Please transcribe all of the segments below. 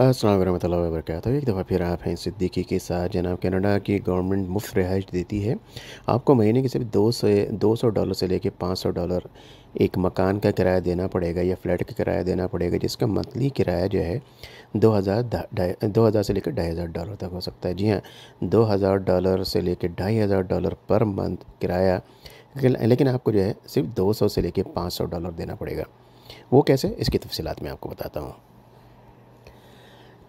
अस्सलाम वरहमल वर्क एक दफ़ा फिर आप हैं सिद्दीकी के साथ जनाब कनाडा की गवर्नमेंट मुफ्त रिहाइश देती है आपको महीने के सिर्फ दो से दो सौ डॉलर से लेकर पाँच सौ डॉलर एक मकान का किराया देना पड़ेगा या फ्लैट का किराया देना पड़ेगा जिसका मंथली किराया जो है दो हज़ार दो हज़ार से लेकर ढाई हज़ार डॉलर तक हो सकता है जी हाँ दो हज़ार डॉलर से लेकर ढाई हज़ार डॉलर पर मंथ किराया लेकिन आपको जो है सिर्फ दो सौ से लेकर पाँच सौ डॉलर देना पड़ेगा वो कैसे इसकी तफसीत मैं आपको बताता हूँ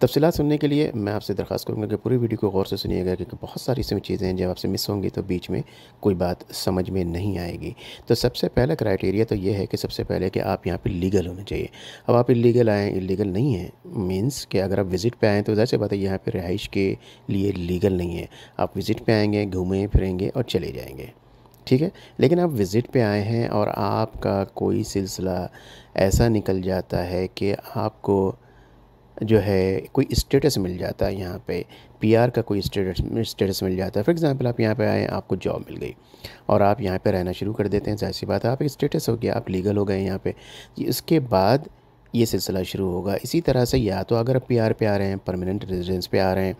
तफसीत सुनने के लिए मैं आपसे दरख्वास्त करूँगा कि पूरी वीडियो को गौर से सुनिएगा क्योंकि बहुत सारी इसमें चीज़ें हैं जब आपसे मिस होंगी तो बीच में कोई बात समझ में नहीं आएगी तो सबसे पहला क्राइटेरिया तो ये है कि सबसे पहले कि आप यहाँ पर लीगल होना चाहिए अब आप इलीगल आएँ इलीगल नहीं है मीन्स कि अगर आप विज़िट पर आएँ तो वैसे बात है यहाँ पर रिहाइश के लिए लीगल नहीं है आप विज़िट पर आएँगे घूमें फिरेंगे और चले जाएँगे ठीक है लेकिन आप विज़िट पे आए हैं और आपका कोई सिलसिला ऐसा निकल जाता है कि आपको जो है कोई स्टेटस मिल जाता है यहाँ पे पीआर का कोई स्टेटस स्टेटस मिल जाता है फॉर एग्ज़ाम्पल आप यहाँ पे आए आपको जॉब मिल गई और आप यहाँ पे रहना शुरू कर देते हैं जाहिर सी बात है आप एक स्टेटस हो गया आप लीगल हो गए यहाँ पे इसके बाद ये सिलसिला शुरू होगा इसी तरह से या तो अगर आप पी आर पे आ रहे हैं परमानेंट रेजिडेंस पे आ रहे हैं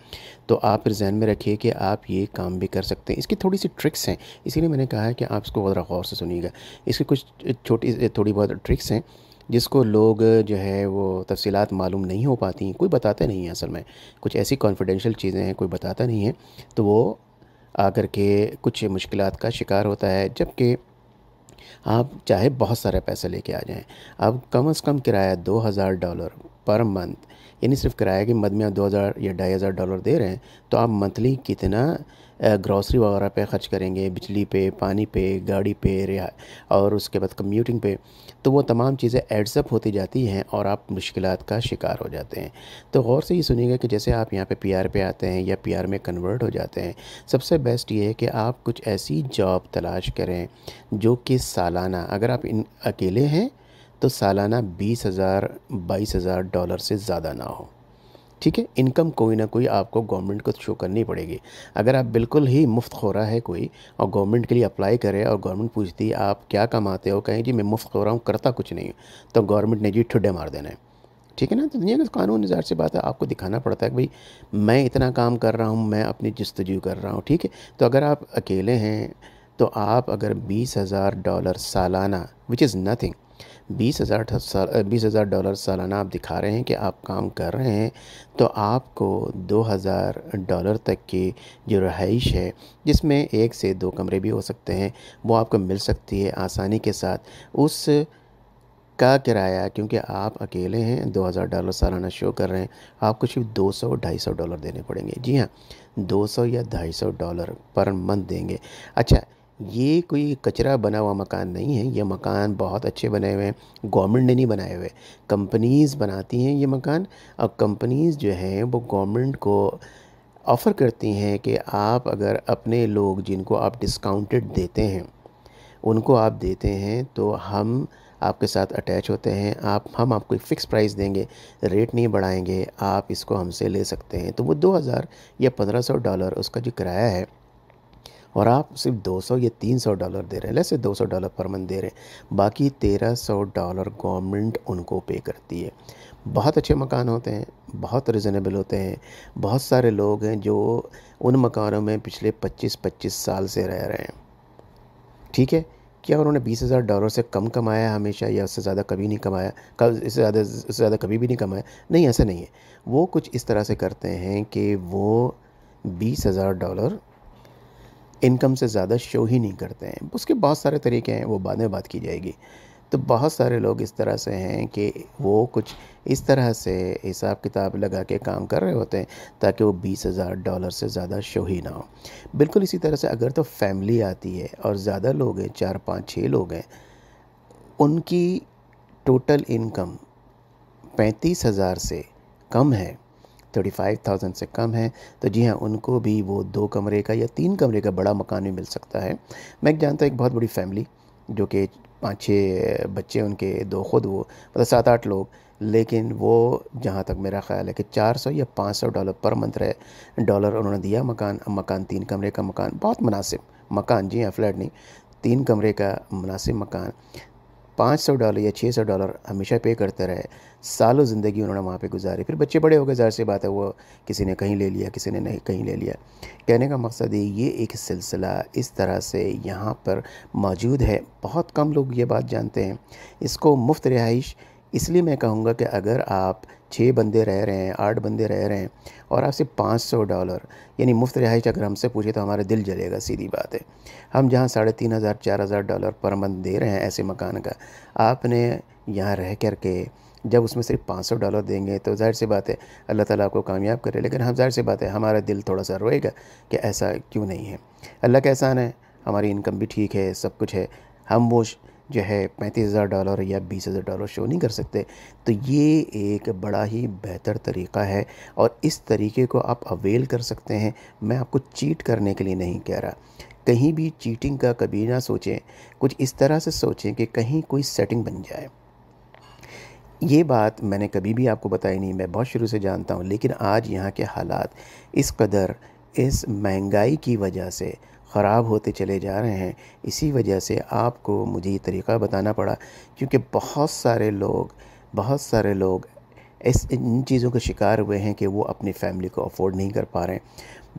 तो आप फिर जहन में रखिए कि आप ये काम भी कर सकते हैं इसकी थोड़ी सी ट्रिक्स हैं इसीलिए मैंने कहा है कि आप इसको बहुत गौर से सुनिएगा इसकी कुछ छोटी थोड़ी बहुत ट्रिक्स हैं जिसको लोग जो है वो तफसीत मालूम नहीं हो पाती हैं कोई बताता नहीं है असल में कुछ ऐसी कॉन्फिडेंशियल चीज़ें हैं कोई बताता नहीं है तो वो आकर के कुछ मुश्किल का शिकार होता है जबकि आप चाहे बहुत सारे पैसे लेके आ जाएं अब कम से कम किराया दो हज़ार डॉलर पर मंथ यानी सिर्फ किराया के मद में आप दो हज़ार या ढाई हज़ार डॉलर दे रहे हैं तो आप मंथली कितना ग्रॉसरी वगैरह पे खर्च करेंगे बिजली पे पानी पे गाड़ी पे रिहा और उसके बाद कम्यूटिंग पे तो वो तमाम चीज़ें एड्सअप होती जाती हैं और आप मुश्किल का शिकार हो जाते हैं तो गौर से ये सुनिएगा कि जैसे आप यहाँ पे पीआर पे आते हैं या पीआर में कन्वर्ट हो जाते हैं सबसे बेस्ट ये है कि आप कुछ ऐसी जॉब तलाश करें जो कि सालाना अगर आप इन अकेले हैं तो सालाना बीस हज़ार बाईस हज़ार डॉलर से ज़्यादा ना हो ठीक है इनकम कोई ना कोई आपको गवर्नमेंट को शो करनी पड़ेगी अगर आप बिल्कुल ही मुफ्त हो रहा है कोई और गवर्नमेंट के लिए अप्लाई करे और गवर्नमेंट पूछती है आप क्या कमाते हो कहें जी मैं मुफ्त हो रहा हूँ करता कुछ नहीं तो गवर्नमेंट ने जी ठुडे मार देना है ठीक है ना तो दुनिया का कानून निज़ार से बात है आपको दिखाना पड़ता है कि भाई मैं इतना काम कर रहा हूँ मैं अपनी जस्तजू कर रहा हूँ ठीक है तो अगर आप अकेले हैं तो आप अगर बीस हज़ार डॉलर सालाना विच इज़ नथिंग बीस हज़ार बीस हज़ार डॉलर सालाना आप दिखा रहे हैं कि आप काम कर रहे हैं तो आपको दो हज़ार डॉलर तक की जो रहाइश है जिसमें एक से दो कमरे भी हो सकते हैं वो आपको मिल सकती है आसानी के साथ उस का किराया क्योंकि आप अकेले हैं दो हज़ार डॉलर सालाना शो कर रहे हैं आपको सिर्फ दो सौ ढाई सौ डॉलर देने पड़ेंगे जी हाँ दो सौ या ढाई सौ डॉलर पर मंथ देंगे अच्छा ये कोई कचरा बना हुआ मकान नहीं है ये मकान बहुत अच्छे बने हुए हैं गवर्नमेंट ने नहीं बनाए हुए कंपनीज़ बनाती हैं ये मकान और कंपनीज़ जो हैं वो गवर्नमेंट को ऑफ़र करती हैं कि आप अगर अपने लोग जिनको आप डिस्काउंटेड देते हैं उनको आप देते हैं तो हम आपके साथ अटैच होते हैं आप हम आपको एक फ़िक्स प्राइस देंगे रेट नहीं बढ़ाएंगे आप इसको हमसे ले सकते हैं तो वो 2000 या 1500 डॉलर उसका जो किराया है और आप सिर्फ 200 या 300 डॉलर दे रहे हैं लैसे 200 डॉलर पर मंथ दे रहे हैं बाकी 1300 डॉलर गवर्नमेंट उनको पे करती है बहुत अच्छे मकान होते हैं बहुत रिजनेबल होते हैं बहुत सारे लोग हैं जो उन मकानों में पिछले 25-25 साल से रह रहे हैं ठीक है क्या उन्होंने बीस हज़ार डॉलर से कम कमाया हमेशा या उससे ज़्यादा कभी नहीं कमाया कब इससे ज़्यादा इससे ज़्यादा कभी भी नहीं कमाया नहीं ऐसा नहीं है वो कुछ इस तरह से करते हैं कि वो बीस हज़ार डॉलर इनकम से ज़्यादा शो ही नहीं करते हैं उसके बहुत सारे तरीके हैं वो बाद में बात की जाएगी तो बहुत सारे लोग इस तरह से हैं कि वो कुछ इस तरह से हिसाब किताब लगा के काम कर रहे होते हैं ताकि वो बीस हज़ार डॉलर से ज़्यादा शो ही ना हो बिल्कुल इसी तरह से अगर तो फैमिली आती है और ज़्यादा लोग हैं चार पाँच छः लोग हैं उनकी टोटल इनकम पैंतीस हज़ार से कम है थर्टी फाइव थाउजेंड से कम है तो जी हाँ उनको भी वो दो कमरे का या तीन कमरे का बड़ा मकान भी मिल सकता है मैं जानता हूँ एक बहुत बड़ी फैमिली जो कि पाँच छः बच्चे उनके दो खुद वो मतलब सात आठ लोग लेकिन वो जहाँ तक मेरा ख्याल है कि 400 या 500 डॉलर पर मंथ रहे डॉलर उन्होंने दिया मकान मकान तीन कमरे का मकान बहुत मुनासिब मकान जी हाँ फ्लैट नहीं तीन कमरे का मुनासिब मकान पाँच सौ डॉलर या छः सौ डॉलर हमेशा पे करते रहे सालों ज़िंदगी उन्होंने वहाँ पे गुजारी फिर बच्चे बड़े हो गए ज़ाहिर सी बात है वो किसी ने कहीं ले लिया किसी ने नहीं कहीं ले लिया कहने का मकसद ये ये एक सिलसिला इस तरह से यहाँ पर मौजूद है बहुत कम लोग ये बात जानते हैं इसको मुफ्त रिहाइश इसलिए मैं कहूँगा कि अगर आप छः बंदे रह रहे हैं आठ बंदे रह रहे हैं और आपसे पाँच सौ डॉलर यानी मुफ्त रिहाइश अगर हमसे पूछे तो हमारा दिल जलेगा सीधी बात है हम जहाँ साढ़े तीन हज़ार चार हज़ार डॉलर पर मंथ दे रहे हैं ऐसे मकान का आपने यहाँ रह कर के जब उसमें सिर्फ पाँच सौ डॉलर देंगे तो जाहिर सी बात है अल्लाह ताला आपको कामयाब करे लेकिन हम हाँ, जाहिर सी बात है हमारा दिल थोड़ा सा रोएगा कि ऐसा क्यों नहीं है अल्लाह का एहसान है हमारी इनकम भी ठीक है सब कुछ है हम वो जो है पैंतीस हज़ार डॉलर या बीस हज़ार डॉलर शो नहीं कर सकते तो ये एक बड़ा ही बेहतर तरीका है और इस तरीके को आप अवेल कर सकते हैं मैं आपको चीट करने के लिए नहीं कह रहा कहीं भी चीटिंग का कभी ना सोचें कुछ इस तरह से सोचें कि कहीं कोई सेटिंग बन जाए ये बात मैंने कभी भी आपको बताई नहीं मैं बहुत शुरू से जानता हूँ लेकिन आज यहाँ के हालात इस कदर इस महंगाई की वजह से ख़राब होते चले जा रहे हैं इसी वजह से आपको मुझे ये तरीका बताना पड़ा क्योंकि बहुत सारे लोग बहुत सारे लोग इस इन चीज़ों के शिकार हुए हैं कि वो अपनी फ़ैमिली को अफोर्ड नहीं कर पा रहे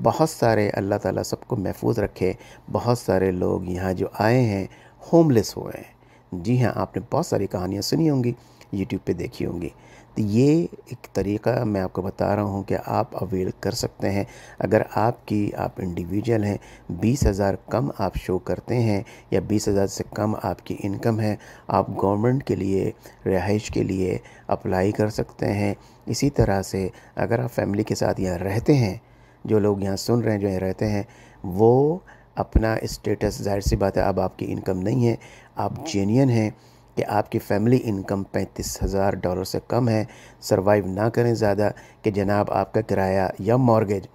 बहुत सारे अल्लाह ताला सबको महफूज रखे बहुत सारे लोग यहाँ जो आए हैं होमलेस हुए हैं जी हाँ आपने बहुत सारी कहानियाँ सुनी होंगी यूट्यूब पे देखी होंगी तो ये एक तरीका मैं आपको बता रहा हूँ कि आप अवेल कर सकते हैं अगर आपकी आप इंडिविजुअल हैं बीस हज़ार कम आप शो करते हैं या बीस हज़ार से कम आपकी इनकम है आप गवर्नमेंट के लिए रिहाइश के लिए अप्लाई कर सकते हैं इसी तरह से अगर आप फैमिली के साथ यहाँ रहते हैं जो लोग यहाँ सुन रहे हैं जो यहाँ रहते हैं वो अपना स्टेटस जाहिर सी बात है अब आपकी इनकम नहीं है आप जेन्यन हैं कि आपकी फैमिली इनकम पैंतीस हज़ार डॉलर से कम है सरवाइव ना करें ज़्यादा कि जनाब आपका किराया या मॉर्गेज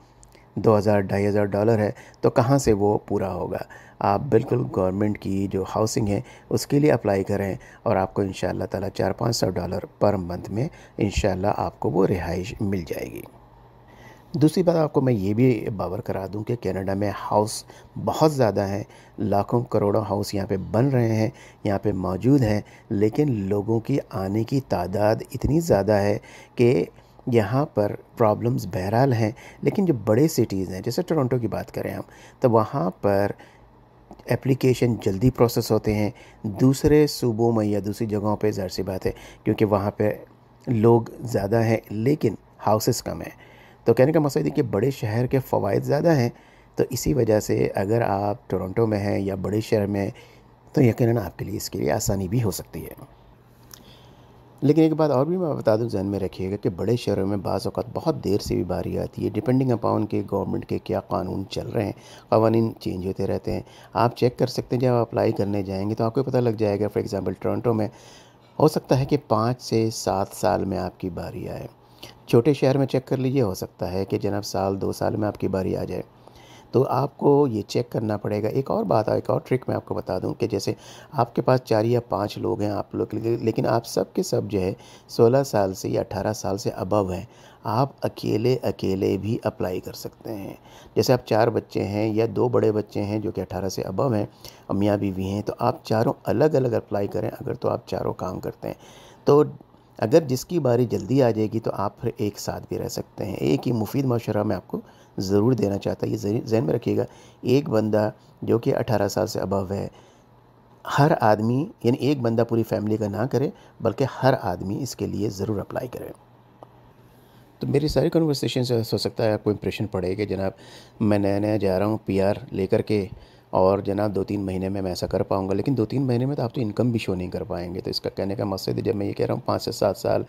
दो हज़ार ढाई हज़ार डॉलर है तो कहाँ से वो पूरा होगा आप बिल्कुल गवर्नमेंट की जो हाउसिंग है उसके लिए अप्लाई करें और आपको इन ताला चार पाँच सौ डॉलर पर मंथ में इन आपको वो रिहाइश मिल जाएगी दूसरी बात आपको मैं ये भी बावर करा दूं कि कनाडा में हाउस बहुत ज़्यादा हैं लाखों करोड़ों हाउस यहाँ पे बन रहे हैं यहाँ पे मौजूद हैं लेकिन लोगों की आने की तादाद इतनी ज़्यादा है कि यहाँ पर प्रॉब्लम्स बहरहाल हैं लेकिन जो बड़े सिटीज़ हैं जैसे टोरंटो की बात करें हम तो वहाँ पर एप्लीकेशन जल्दी प्रोसेस होते हैं दूसरे सूबों में या दूसरी जगहों पर ज़ाहिर सी बात है क्योंकि वहाँ पर लोग ज़्यादा हैं लेकिन हाउसेस कम हैं तो कहने का मकसद कि बड़े शहर के फ़वाद ज़्यादा हैं तो इसी वजह से अगर आप टोरंटो में हैं या बड़े शहर में तो यकीन आपके लिए इसके लिए आसानी भी हो सकती है लेकिन एक बात और भी मैं बता दूँ जहन में रखिएगा कि बड़े शहरों में बाज़ अवत बहुत देर से भी बारी आती है डिपेंडिंग अपॉन के गवर्नमेंट के क्या कानून चल रहे हैं कवानी चेंज होते रहते हैं आप चेक कर सकते हैं जब आप अप्लाई करने जाएंगे तो आपको पता लग जाएगा फॉर एग्ज़ाम्पल टोरंटो में हो सकता है कि पाँच से सात साल में आपकी बारी आए छोटे शहर में चेक कर लीजिए हो सकता है कि जनाब साल दो साल में आपकी बारी आ जाए तो आपको ये चेक करना पड़ेगा एक और बात एक और ट्रिक मैं आपको बता दूं कि जैसे आपके पास चार या पाँच लोग हैं आप लोग लेकिन आप सब के सब जो है सोलह साल से या अठारह साल से अबव हैं आप अकेले अकेले भी अप्लाई कर सकते हैं जैसे आप चार बच्चे हैं या दो बड़े बच्चे हैं जो कि अठारह से अबव हैं और मियाँ बीवी हैं तो आप चारों अलग अलग अप्लाई करें अगर तो आप चारों काम करते हैं तो अगर जिसकी बारी जल्दी आ जाएगी तो आप फिर एक साथ भी रह सकते हैं एक ही मुफीद मशवरा मैं आपको ज़रूर देना चाहता हूँ ये जहन में रखिएगा एक बंदा जो कि अठारह साल से अबव है हर आदमी यानी एक बंदा पूरी फैमिली का ना करे बल्कि हर आदमी इसके लिए ज़रूर अप्लाई करे तो मेरी सारी कन्वर्सेशन से हो सकता है आपको इम्प्रेशन पड़ेगा जनाब मैं नया नया जा रहा हूँ पीआर लेकर के और जनाब दो तीन महीने में मैं ऐसा कर पाऊँगा लेकिन दो तीन महीने में तो आप तो इनकम भी शो नहीं कर पाएंगे तो इसका कहने का मकसद जब मैं ये कह रहा हूँ पाँच से सात साल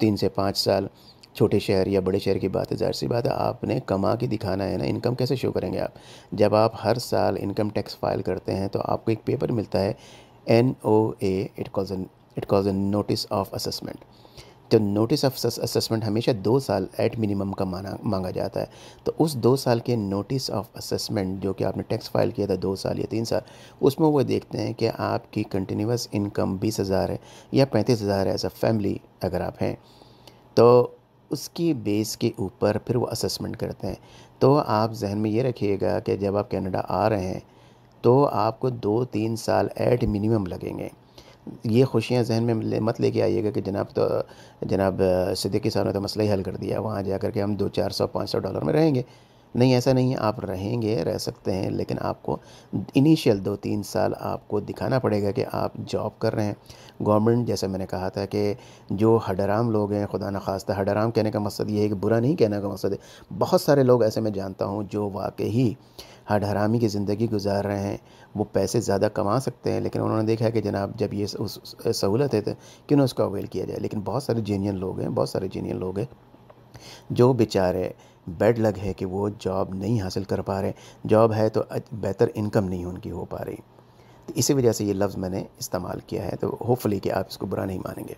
तीन से पाँच साल छोटे शहर या बड़े शहर की बात है जाहिर सी बात है आपने कमा के दिखाना है ना इनकम कैसे शो करेंगे आप जब आप हर साल इनकम टैक्स फाइल करते हैं तो आपको एक पेपर मिलता है N O eight cause cause it cause a notice of assessment तो नोटिस ऑफ असेसमेंट हमेशा दो साल एट मिनिमम का माना मांगा जाता है तो उस दो साल के नोटिस ऑफ असेसमेंट जो कि आपने टैक्स फाइल किया था दो साल या तीन साल उसमें वो देखते हैं कि आपकी कंटिन्यूस इनकम बीस हज़ार है या पैंतीस हज़ार है एज अ फैमिली अगर आप हैं तो उसकी बेस के ऊपर फिर वो असेसमेंट करते हैं तो आप जहन में ये रखिएगा कि जब आप कनाडा आ रहे हैं तो आपको दो तीन साल एट मिनिमम लगेंगे ये खुशियाँ जहन में ले, मत लेके आइएगा कि जनाब तो जनाब सिद्दीकी साहब ने तो मसला ही हल कर दिया वहाँ जा कर के हम दो चार सौ पाँच सौ डॉलर में रहेंगे नहीं ऐसा नहीं है आप रहेंगे रह सकते हैं लेकिन आपको इनिशियल दो तीन साल आपको दिखाना पड़ेगा कि आप जॉब कर रहे हैं गवर्नमेंट जैसे मैंने कहा था कि जो हडराम लोग हैं खुदा न खास्त हडराम कहने का मकसद ये है कि बुरा नहीं कहने का मकसद है बहुत सारे लोग ऐसे मैं जानता हूँ जो वाकई हड हरामी की ज़िंदगी गुजार रहे हैं वो पैसे ज़्यादा कमा सकते हैं लेकिन उन्होंने देखा है कि जनाब जब ये उस सहूलत है तो क्यों ना उसको अवेल किया जाए लेकिन बहुत सारे जेनियन लोग हैं बहुत सारे जेनियन लोग हैं जो बेचारे बेड लग है कि वो जॉब नहीं हासिल कर पा रहे जॉब है तो बेहतर इनकम नहीं उनकी हो पा रही तो इसी वजह से ये लफ्ज़ मैंने इस्तेमाल किया है तो होपफुली कि आप इसको बुरा नहीं मानेंगे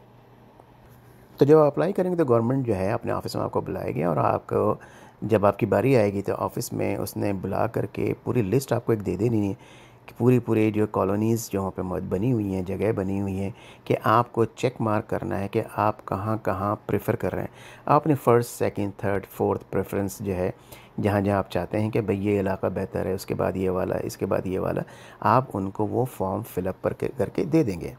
तो जब आप अप्लाई करेंगे तो गवर्नमेंट जो है अपने ऑफिस में आपको बुलाएगी और आपको जब आपकी बारी आएगी तो ऑफिस में उसने बुला करके पूरी लिस्ट आपको एक दे देनी है कि पूरी पूरी जो कॉलोनीज़ जहाँ पे बनी हुई हैं जगह बनी हुई हैं कि आपको चेक मार्क करना है कि आप कहाँ कहाँ प्रेफर कर रहे हैं आप अपने first second third fourth preference जो है जहाँ जहाँ आप चाहते हैं कि भाई ये इलाका बेहतर है उसके बाद ये वाला इसके बाद ये वाला आप उनको वो फॉर्म फिलअप पर करके दे देंगे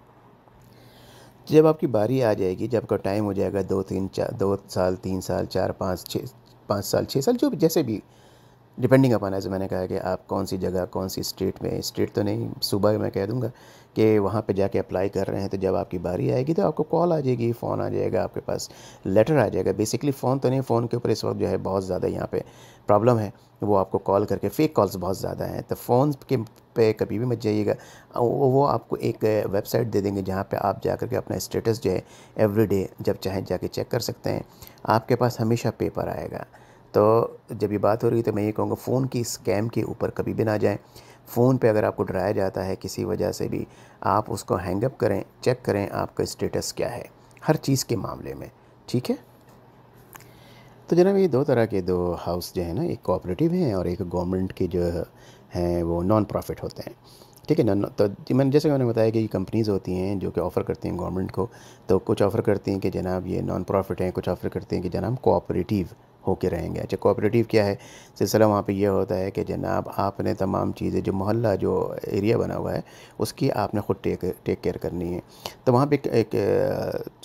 जब आपकी बारी आ जाएगी जब आपका टाइम हो जाएगा दो तीन चार दो साल तीन साल चार पाँच छः पाँच साल छः साल जो भी जैसे भी डिपेंडिंग अपन ऐसे मैंने कहा कि आप कौन सी जगह कौन सी स्टेट में स्टेट तो नहीं सुबह मैं कह दूंगा कि वहाँ पे जाके अप्लाई कर रहे हैं तो जब आपकी बारी आएगी तो आपको कॉल आ जाएगी फ़ोन आ जाएगा आपके पास लेटर आ जाएगा बेसिकली फ़ोन तो नहीं फ़ोन के ऊपर इस वक्त जो है बहुत ज़्यादा यहाँ पे प्रॉब्लम है वो आपको कॉल करके फ़ेक कॉल्स बहुत ज़्यादा हैं तो फ़ोन के पे कभी भी मत जाइएगा वो आपको एक वेबसाइट दे देंगे जहाँ पे आप जा के अपना स्टेटस जो है एवरीडे जब चाहें जाके चेक कर सकते हैं आपके पास हमेशा पेपर आएगा तो जब ये बात हो रही है तो मैं ये कहूँगा फ़ोन की स्कैम के ऊपर कभी भी ना जाएं फ़ोन पे अगर आपको डराया जाता है किसी वजह से भी आप उसको हैंगअप करें चेक करें आपका स्टेटस क्या है हर चीज़ के मामले में ठीक है तो जनाब ये दो तरह के दो हाउस जो है ना एक कोऑपरेटिव हैं और एक गवर्नमेंट के जो हैं वो नॉन प्रॉफिट होते हैं ठीक है ना तो मैंने जैसे मैंने बताया कि ये कंपनीज़ होती हैं जो कि ऑफ़र करती हैं गवर्नमेंट को तो कुछ ऑफ़र करती हैं कि जनाब ये नॉन प्रॉफिट हैं कुछ ऑफ़र करती हैं कि जनाब कोऑपरेटिव होके रहेंगे अच्छा कोऑपरेटिव क्या है सिलसिला वहाँ पे यह होता है कि जनाब आपने तमाम चीज़ें जो मोहल्ला जो एरिया बना हुआ है उसकी आपने ख़ुद टेक टेक केयर करनी है तो वहाँ पे एक, एक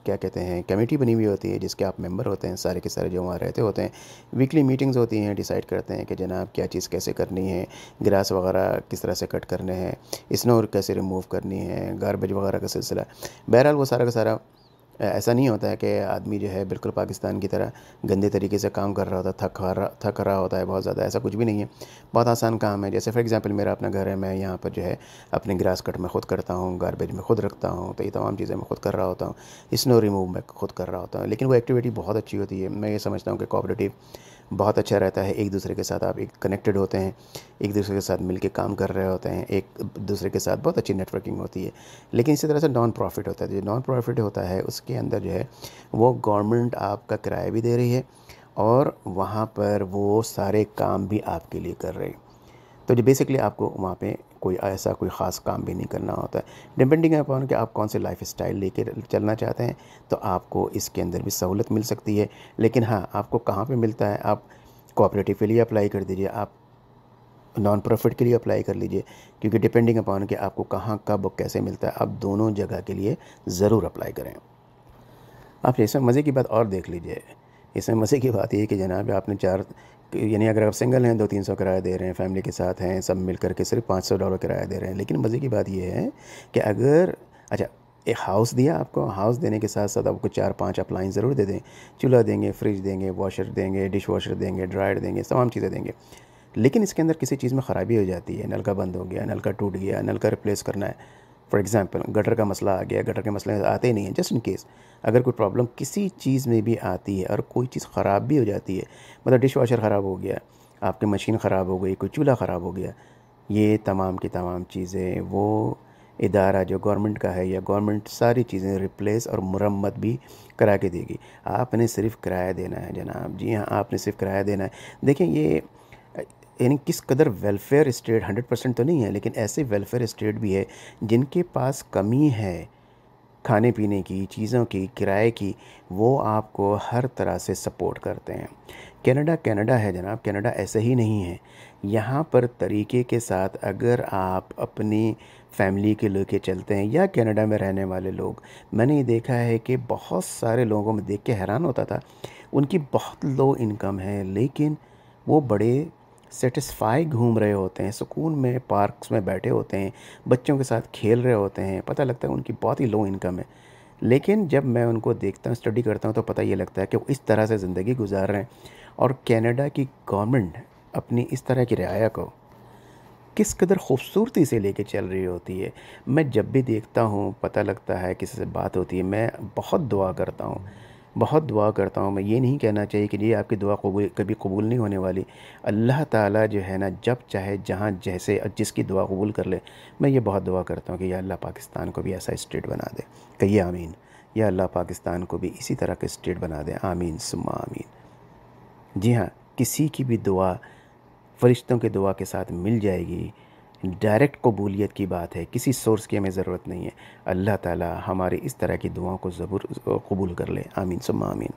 क्या कहते हैं कमेटी बनी हुई होती है जिसके आप मेंबर होते हैं सारे के सारे जो वहाँ रहते होते हैं वीकली मीटिंग्स होती हैं डिसाइड करते हैं कि जनाब क्या चीज़ कैसे करनी है ग्रास वगैरह किस तरह से कट करने हैं स्नोर कैसे रिमूव करनी है गारबेज वगैरह का सिलसिला बहरहाल वो सारा का सारा ऐसा नहीं होता है कि आदमी जो है बिल्कुल पाकिस्तान की तरह गंदे तरीके से काम कर रहा होता है थक रहा थक रहा होता है बहुत ज़्यादा ऐसा कुछ भी नहीं है बहुत आसान काम है जैसे फॉर एग्ज़ाम्पल मेरा अपना घर है मैं यहाँ पर जो है अपने ग्रास कट में ख़ुद करता हूँ गारबेज में ख़ुद रखता हूँ तो ये तमाम चीज़ें मैं ख़ुद कर रहा होता हूँ स्नो रिमूव मैं ख़ुद कर रहा होता हूँ लेकिन वो एक्टिविटी बहुत अच्छी होती है मैं ये समझता हूँ कि कॉपरेटिव बहुत अच्छा रहता है एक दूसरे के साथ आप एक कनेक्टेड होते हैं एक दूसरे के साथ मिलके काम कर रहे होते हैं एक दूसरे के साथ बहुत अच्छी नेटवर्किंग होती है लेकिन इसी तरह से नॉन प्रॉफिट होता है जो नॉन प्रॉफिट होता है उसके अंदर जो है वो गवर्नमेंट आपका किराया भी दे रही है और वहाँ पर वो सारे काम भी आपके लिए कर रही है तो जी बेसिकली आपको वहाँ पे कोई ऐसा कोई ख़ास काम भी नहीं करना होता है डिपेंडिंग अपॉन कि आप कौन से लाइफ स्टाइल ले चलना चाहते हैं तो आपको इसके अंदर भी सहूलत मिल सकती है लेकिन हाँ आपको कहाँ पर मिलता है आप कोऑपरेटिव के लिए अप्लाई कर दीजिए आप नॉन प्रॉफिट के लिए अप्लाई कर लीजिए क्योंकि डिपेंडिंग अपॉन कि आपको कहाँ कब कैसे मिलता है आप दोनों जगह के लिए ज़रूर अप्लाई करें आप इसमें मज़े की बात और देख लीजिए इसमें मज़े की बात ये कि जनाब आपने चार यानी अगर आप सिंगल हैं दो तीन सौ किराया दे रहे हैं फैमिली के साथ हैं सब मिल करके सिर्फ पाँच सौ डॉलर किराया दे रहे हैं लेकिन मज़े की बात यह है कि अगर अच्छा एक हाउस दिया आपको हाउस देने के साथ साथ आपको चार पांच अप्लाइंस ज़रूर दे दें चूल्हा देंगे फ्रिज देंगे वॉशर देंगे डिश वॉशर देंगे ड्रायर देंगे तमाम चीज़ें देंगे लेकिन इसके अंदर किसी चीज़ में ख़राबी हो जाती है नल का बंद हो गया नल का टूट गया नल का रिप्लेस करना है फॉर एग्ज़ाम्पल गटर का मसला आ गया गटर के मसले आते ही नहीं है जस्ट इन केस अगर कोई प्रॉब्लम किसी चीज़ में भी आती है और कोई चीज़ ख़राब भी हो जाती है मतलब डिश वाशर ख़राब हो गया आपकी मशीन ख़राब हो गई कोई चूल्हा ख़राब हो गया ये तमाम की तमाम चीज़ें वो इदारा जो गवर्नमेंट का है या गवर्नमेंट सारी चीज़ें रिप्लेस और मरम्मत भी करा के देगी आपने सिर्फ किराया देना है जनाब जी हाँ आपने सिर्फ किराया देना है देखें ये यानी किस कदर वेलफेयर स्टेट हंड्रेड परसेंट तो नहीं है लेकिन ऐसे वेलफेयर स्टेट भी है जिनके पास कमी है खाने पीने की चीज़ों की किराए की वो आपको हर तरह से सपोर्ट करते हैं कनाडा कनाडा है जनाब कनाडा ऐसे ही नहीं है यहाँ पर तरीके के साथ अगर आप अपनी फैमिली के लेके चलते हैं या कनाडा में रहने वाले लोग मैंने ये देखा है कि बहुत सारे लोगों में देख के हैरान होता था उनकी बहुत लो इनकम है लेकिन वो बड़े सेटिस्फाई घूम रहे होते हैं सुकून में पार्क्स में बैठे होते हैं बच्चों के साथ खेल रहे होते हैं पता लगता है उनकी बहुत ही लो इनकम है लेकिन जब मैं उनको देखता हूँ स्टडी करता हूँ तो पता ये लगता है कि वो इस तरह से ज़िंदगी गुजार रहे हैं और कैनेडा की गवर्नमेंट अपनी इस तरह की रियाया को किस कदर खूबसूरती से लेके चल रही होती है मैं जब भी देखता हूँ पता लगता है किसी से बात होती है मैं बहुत दुआ करता हूँ बहुत दुआ करता हूँ मैं ये नहीं कहना चाहिए कि ये आपकी दुआ कबूल कभी कबूल नहीं होने वाली अल्लाह ताला जो है ना जब चाहे जहाँ जैसे जिसकी दुआ कबूल कर ले मैं ये बहुत दुआ करता हूँ कि यह अल्लाह पाकिस्तान को भी ऐसा स्टेट बना दे कहिए आमीन या अल्लाह पाकिस्तान को भी इसी तरह के स्टेट बना दे आमीन सुमा आमीन जी हाँ किसी की भी दुआ फरिश्तों की दुआ के साथ मिल जाएगी डायरेक्ट कबूलियत की बात है किसी सोर्स की हमें ज़रूरत नहीं है अल्लाह ताला हमारे इस तरह की दुआओं को ज़रूर कबूल कर ले आमीन सुम आमीन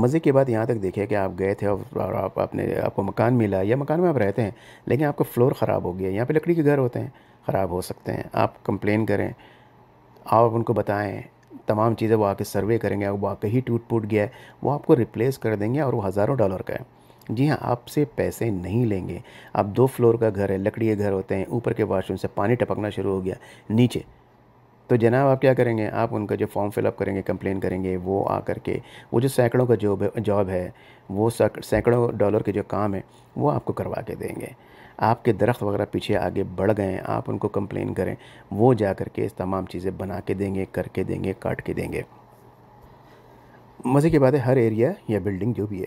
मज़े के बाद यहाँ तक देखिए कि आप गए थे और आप आपने आपको मकान मिला या मकान में आप रहते हैं लेकिन आपका फ्लोर ख़राब हो गया यहाँ पे लकड़ी के घर होते हैं ख़राब हो सकते हैं आप कंप्लेन करें आप उनको बताएं तमाम चीज़ें वो आके सर्वे करेंगे वो आके ही टूट फूट गया है वो आपको रिप्लेस कर देंगे और वो हज़ारों डॉलर का है जी हाँ आपसे पैसे नहीं लेंगे आप दो फ्लोर का घर है लकड़ी के घर होते हैं ऊपर के वाशरूम से पानी टपकना शुरू हो गया नीचे तो जनाब आप क्या करेंगे आप उनका जो फॉर्म फिलअप करेंगे कंप्लेन करेंगे वो आ करके वो जो सैकड़ों का जॉब जॉब है वो सैकड़ों डॉलर के जो काम है वो आपको करवा के देंगे आपके दरख्त वगैरह पीछे आगे बढ़ गए हैं आप उनको कंप्लेन करें वो जा कर के तमाम चीज़ें बना के देंगे करके देंगे काट के देंगे मज़े की बात है हर एरिया या बिल्डिंग जो भी है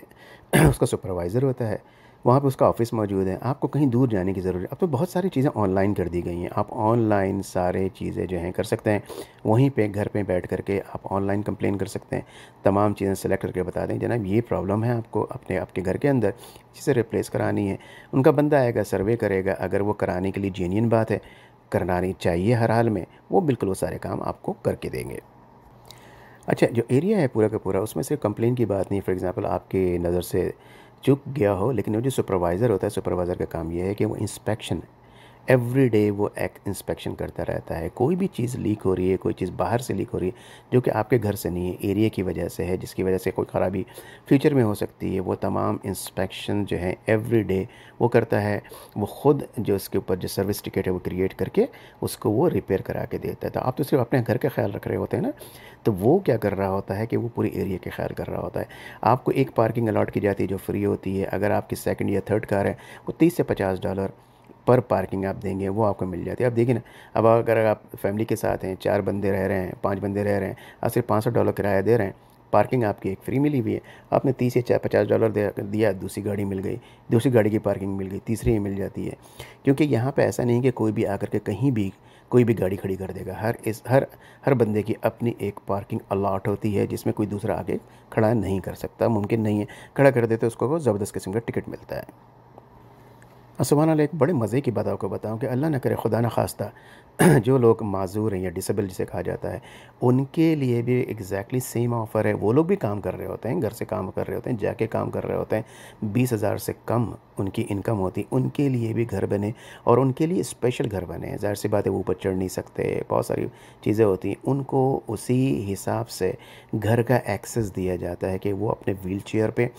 उसका सुपरवाइज़र होता है वहाँ पे उसका ऑफिस मौजूद है आपको कहीं दूर जाने की ज़रूरत अब तो बहुत सारी चीज़ें ऑनलाइन कर दी गई हैं आप ऑनलाइन सारे चीज़ें जो हैं कर सकते हैं वहीं पे घर पे बैठ करके आप ऑनलाइन कंप्लेन कर सकते हैं तमाम चीज़ें सेलेक्ट करके बता दें जनाब ये प्रॉब्लम है आपको अपने आपके घर के अंदर जिसे रिप्लेस करानी है उनका बंदा आएगा सर्वे करेगा अगर वो कराने के लिए जेन्यन बात है करानी चाहिए हर हाल में वो बिल्कुल वो सारे काम आपको करके देंगे अच्छा जो एरिया है पूरा का पूरा उसमें सिर्फ कंप्लेन की बात नहीं फॉर एग्ज़ाम्पल आपके नज़र से चुक गया हो लेकिन वो जो सुपरवाइज़र होता है सुपरवाइज़र का काम ये है कि वो इंस्पेक्शन एवरी डे वो इंस्पेक्शन करता रहता है कोई भी चीज़ लीक हो रही है कोई चीज़ बाहर से लीक हो रही है जो कि आपके घर से नहीं है एरिया की वजह से है जिसकी वजह से कोई ख़राबी फ्यूचर में हो सकती है वो तमाम इंस्पेक्शन जो है एवरी डे वो करता है वो ख़ुद जो उसके ऊपर जो सर्विस टिकट है वो क्रिएट करके उसको वो रिपेयर करा के देता है तो आप तो सिर्फ अपने घर का ख्याल रख रहे होते हैं ना तो वो क्या कर रहा होता है कि वो पूरे एरिया के ख्याल कर रहा होता है आपको एक पार्किंग अलाट की जाती है जो फ्री होती है अगर आपकी सेकेंड या थर्ड कार है वो तीस से पचास डॉलर पर पार्किंग आप देंगे वो आपको मिल जाती है आप देखिए ना अब अगर आप फैमिली के साथ हैं चार बंदे रह रहे हैं पाँच बंदे रह रहे हैं आप सिर्फ पाँच सौ डॉलर किराया दे रहे हैं पार्किंग आपकी एक फ्री मिली हुई है आपने तीस या चार पचास डॉलर दिया दूसरी गाड़ी मिल गई दूसरी गाड़ी की पार्किंग मिल गई तीसरी ही मिल जाती है क्योंकि यहाँ पर ऐसा नहीं कि कोई भी आकर के कहीं भी कोई भी गाड़ी खड़ी कर देगा हर इस हर हर बंदे की अपनी एक पार्किंग अलाट होती है जिसमें कोई दूसरा आगे खड़ा नहीं कर सकता मुमकिन नहीं है खड़ा कर देते उसको ज़बरदस्त किस्म का टिकट मिलता है असमान एक बड़े मज़े की बात आपको बताऊँ कि अल्लाह न करे खुदा न खास्ता जो लोग माजूर हैं या डिसेबल जिसे कहा जाता है उनके लिए भी एग्जैक्टली सेम ऑफ़र है वो लोग भी काम कर रहे होते हैं घर से काम कर रहे होते हैं जाके काम कर रहे होते हैं बीस हज़ार से कम उनकी इनकम होती उनके लिए भी घर बने और उनके लिए स्पेशल घर बने ज़ाहिर सी बात है वो ऊपर चढ़ नहीं सकते बहुत सारी चीज़ें होती हैं उनको उसी हिसाब से घर का एक्सेस दिया जाता है कि वो अपने व्हील चेयर पर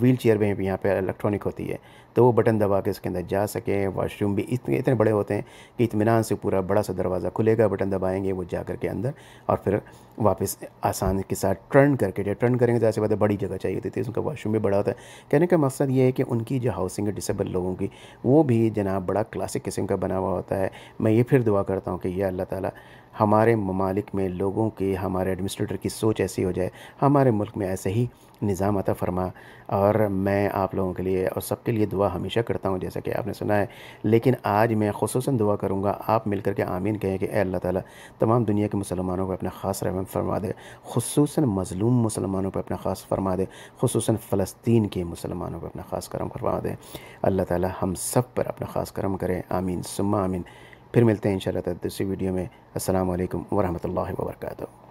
व्हील चेयर में भी यहाँ पर इलेक्ट्रॉनिक होती है तो वो बटन दबा के उसके अंदर जा सकें वाशरूम भी इतने इतने बड़े होते हैं कि इतमान से पूरा बड़ा सा दरवाज़ा खुलेगा बटन दबाएंगे वो जा कर के अंदर और फिर वापस आसान के साथ टर्न करके जब टर्न करेंगे तो ऐसे बात बड़ी जगह चाहिए होती थी उनका वाशरूम भी बड़ा होता है कहने का मकसद ये है कि उनकी जो हाउसिंग है डिसेबल लोगों की वो भी जनाब बड़ा क्लासिक किस्म का बना हुआ होता है मैं ये फिर दुआ करता हूँ कि यह अल्लाह ताली हमारे ममालिक में लोगों के हमारे एडमिनिस्ट्रेटर की सोच ऐसी हो जाए हमारे मुल्क में ऐसे ही निज़ाम अता फरमा और मैं आप लोगों के लिए और सबके लिए दुआ हमेशा करता हूँ जैसा कि आपने सुना है लेकिन आज मैं खसूस दुआ करूँगा आप मिल के आमीन कहें कि अल्लाह ताली तमाम दुनिया के मुसलमानों को अपना ख़ास रहम फरमा दे खसूस मज़लूम मुसलमानों पर अपना ख़ास फरमा दे खसूस फ़लस्तीन के मुसलमानों पर अपना ख़ास करम फरमा दे अल्लाह ताली हम सब पर अपना ख़ास करम करें आमीन सुमा आमीन फिर मिलते हैं इन शाला दूसरी वीडियो में असल वरहमल वर्का